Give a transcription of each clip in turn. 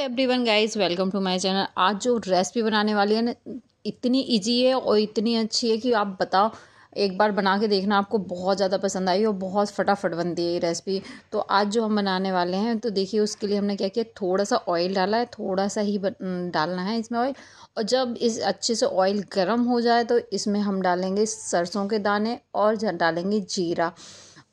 every one guys welcome to my channel आज जो recipe बनाने वाली है ना इतनी ईजी है और इतनी अच्छी है कि आप बताओ एक बार बना के देखना आपको बहुत ज़्यादा पसंद आई और बहुत फटाफट बनती है ये रेसिपी तो आज जो हम बनाने वाले हैं तो देखिए उसके लिए हमने क्या किया थोड़ा सा ऑयल डाला है थोड़ा सा ही डालना है इसमें ऑयल और जब इस अच्छे से ऑयल गर्म हो जाए तो इसमें हम डालेंगे सरसों के दाने और डालेंगे जीरा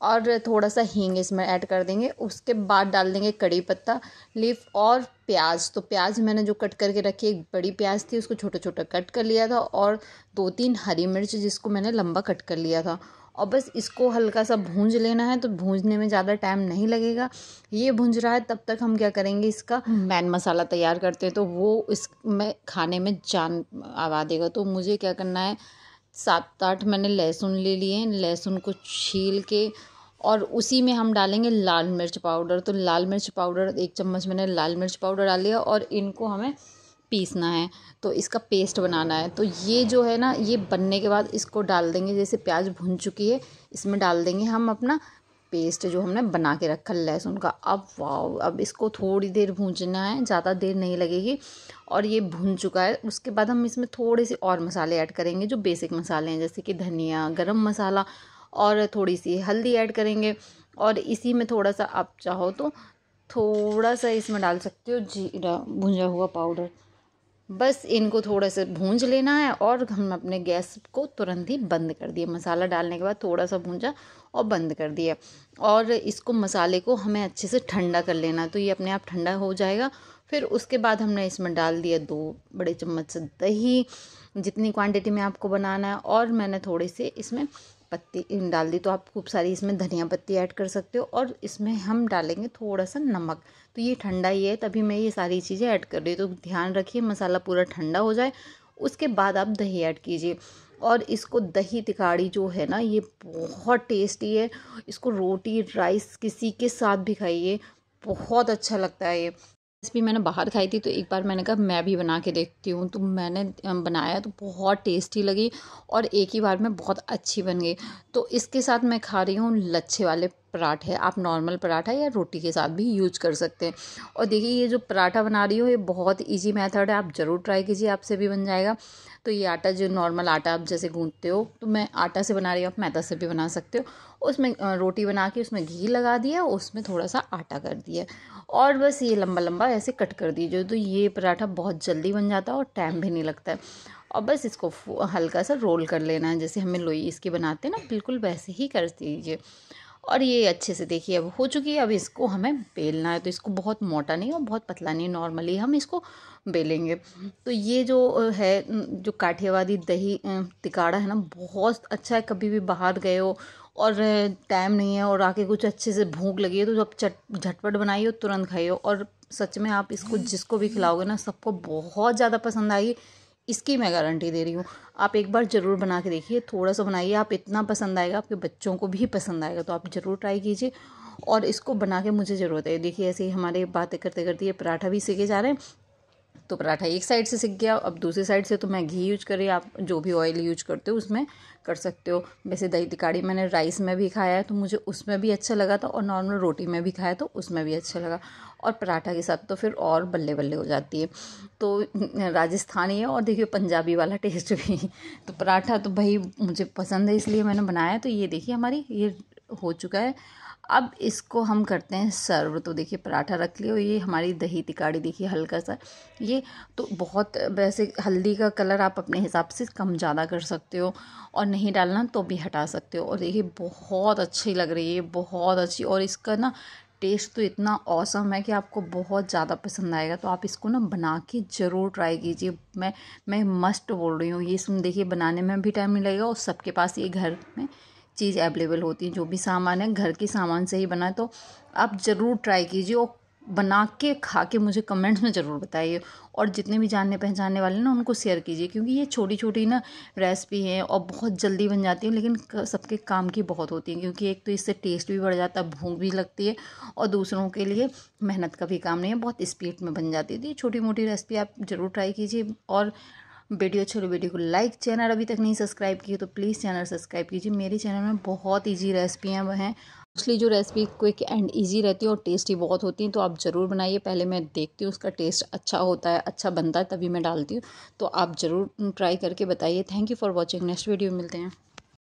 और थोड़ा सा हींग इसमें ऐड कर देंगे उसके बाद डाल देंगे कड़ी पत्ता लीफ और प्याज तो प्याज मैंने जो कट करके रखी एक बड़ी प्याज थी उसको छोटा छोटा कट कर लिया था और दो तीन हरी मिर्च जिसको मैंने लंबा कट कर लिया था और बस इसको हल्का सा भूंज लेना है तो भूंजने में ज़्यादा टाइम नहीं लगेगा ये भूंज रहा है तब तक हम क्या करेंगे इसका मैन मसाला तैयार करते हैं तो वो इस में खाने में जान आवा देगा तो मुझे क्या करना है सात आठ मैंने लहसुन ले लिए लहसुन को छील के और उसी में हम डालेंगे लाल मिर्च पाउडर तो लाल मिर्च पाउडर एक चम्मच मैंने लाल मिर्च पाउडर डाल लिया और इनको हमें पीसना है तो इसका पेस्ट बनाना है तो ये जो है ना ये बनने के बाद इसको डाल देंगे जैसे प्याज भुन चुकी है इसमें डाल देंगे हम अपना पेस्ट जो हमने बना के रखा लहसुन का अब वाओ अब इसको थोड़ी देर भूंजना है ज़्यादा देर नहीं लगेगी और ये भून चुका है उसके बाद हम इसमें थोड़े से और मसाले ऐड करेंगे जो बेसिक मसाले हैं जैसे कि धनिया गरम मसाला और थोड़ी सी हल्दी ऐड करेंगे और इसी में थोड़ा सा आप चाहो तो थोड़ा सा इसमें डाल सकते हो जीरा भुंजा हुआ पाउडर बस इनको थोड़ा सा भूंज लेना है और हम अपने गैस को तुरंत ही बंद कर दिए मसाला डालने के बाद थोड़ा सा भूंजा और बंद कर दिया और इसको मसाले को हमें अच्छे से ठंडा कर लेना तो ये अपने आप ठंडा हो जाएगा फिर उसके बाद हमने इसमें डाल दिया दो बड़े चम्मच दही जितनी क्वांटिटी में आपको बनाना है और मैंने थोड़े से इसमें पत्ती डाल दी तो आप खूब सारी इसमें धनिया पत्ती ऐड कर सकते हो और इसमें हम डालेंगे थोड़ा सा नमक तो ये ठंडा ही है तभी मैं ये सारी चीज़ें ऐड कर रही हूँ तो ध्यान रखिए मसाला पूरा ठंडा हो जाए उसके बाद आप दही ऐड कीजिए और इसको दही तिकाड़ी जो है ना ये बहुत टेस्टी है इसको रोटी राइस किसी के साथ भी खाइए बहुत अच्छा लगता है ये रेसिपी मैंने बाहर खाई थी तो एक बार मैंने कहा मैं भी बना के देखती हूँ तो मैंने बनाया तो बहुत टेस्टी लगी और एक ही बार में बहुत अच्छी बन गई तो इसके साथ मैं खा रही हूँ लच्छे वाले पराठे आप नॉर्मल पराठा या रोटी के साथ भी यूज कर सकते हैं और देखिए ये जो पराठा बना रही हो ये बहुत इजी मेथड है आप ज़रूर ट्राई कीजिए आपसे भी बन जाएगा तो ये आटा जो नॉर्मल आटा आप जैसे गूंथते हो तो मैं आटा से बना रही हूँ आप मैदा से भी बना सकते हो उसमें रोटी बना के उसमें घी लगा दिया उसमें थोड़ा सा आटा कर दिया और बस ये लंबा लंबा ऐसे कट कर दीजिए तो ये पराठा बहुत जल्दी बन जाता है और टाइम भी नहीं लगता है और बस इसको हल्का सा रोल कर लेना है जैसे हमें लोई इसकी बनाते हैं ना बिल्कुल वैसे ही कर दीजिए और ये अच्छे से देखिए अब हो चुकी है अब इसको हमें बेलना है तो इसको बहुत मोटा नहीं और बहुत पतला नहीं नॉर्मली हम इसको बेलेंगे तो ये जो है जो काठियावादी दही तिकाड़ा है ना बहुत अच्छा है कभी भी बाहर गए हो और टाइम नहीं है और आके कुछ अच्छे से भूख लगी है तो जब चट झटपट बनाइए तुरंत खाइए और सच में आप इसको जिसको भी खिलाओगे ना सबको बहुत ज़्यादा पसंद आएगी इसकी मैं गारंटी दे रही हूँ आप एक बार ज़रूर बना के देखिए थोड़ा सा बनाइए आप इतना पसंद आएगा आपके बच्चों को भी पसंद आएगा तो आप ज़रूर ट्राई कीजिए और इसको बना के मुझे ज़रूरत है देखिए ऐसे ही हमारे बातें करते करते ये पराठा भी सीखे जा रहे हैं तो पराठा एक साइड से सिक गया अब दूसरी साइड से तो मैं घी यूज करी आप जो भी ऑयल यूज करते हो उसमें कर सकते हो वैसे दही तिकाड़ी मैंने राइस में भी खाया है तो मुझे उसमें भी अच्छा लगा था और नॉर्मल रोटी में भी खाया तो उसमें भी अच्छा लगा और पराठा के साथ तो फिर और बल्ले बल्ले हो जाती है तो राजस्थानी है और देखिए पंजाबी वाला टेस्ट भी तो पराठा तो भाई मुझे पसंद है इसलिए मैंने बनाया तो ये देखिए हमारी ये हो चुका है अब इसको हम करते हैं सर्व तो देखिए पराठा रख लियो ये हमारी दही तिकाड़ी देखिए हल्का सा ये तो बहुत वैसे हल्दी का कलर आप अपने हिसाब से कम ज़्यादा कर सकते हो और नहीं डालना तो भी हटा सकते हो और देखिए बहुत अच्छी लग रही है बहुत अच्छी और इसका ना टेस्ट तो इतना औसम है कि आपको बहुत ज़्यादा पसंद आएगा तो आप इसको ना बना के ज़रूर ट्राई कीजिए मैं मैं मस्ट बोल रही हूँ ये सुन देखिए बनाने में भी टाइम नहीं लगेगा और सबके पास ये घर में चीज़ अवेलेबल होती है जो भी सामान है घर के सामान से ही बनाए तो आप ज़रूर ट्राई कीजिए और बना के खा के मुझे कमेंट्स में ज़रूर बताइए और जितने भी जानने पहचानने वाले ना उनको शेयर कीजिए क्योंकि ये छोटी छोटी ना रेसिपी हैं और बहुत जल्दी बन जाती है लेकिन सबके काम की बहुत होती है क्योंकि एक तो इससे टेस्ट भी बढ़ जाता है भूख भी लगती है और दूसरों के लिए मेहनत का भी काम नहीं है बहुत स्पीड में बन जाती है तो ये छोटी मोटी रेसिपी आप ज़रूर ट्राई कीजिए और वीडियो अच्छी वीडियो को लाइक चैनल अभी तक नहीं सब्सक्राइब किए तो प्लीज़ चैनल सब्सक्राइब कीजिए मेरे चैनल में बहुत ईजी रेसिपियाँ हैं मोस्टली जो रेसिपी क्विक एंड ईजी रहती है और टेस्टी बहुत होती हैं तो आप ज़रूर बनाइए पहले मैं देखती हूँ उसका टेस्ट अच्छा होता है अच्छा बनता है तभी मैं डालती हूँ तो आप ज़रूर ट्राई करके बताइए thank you for watching next video मिलते हैं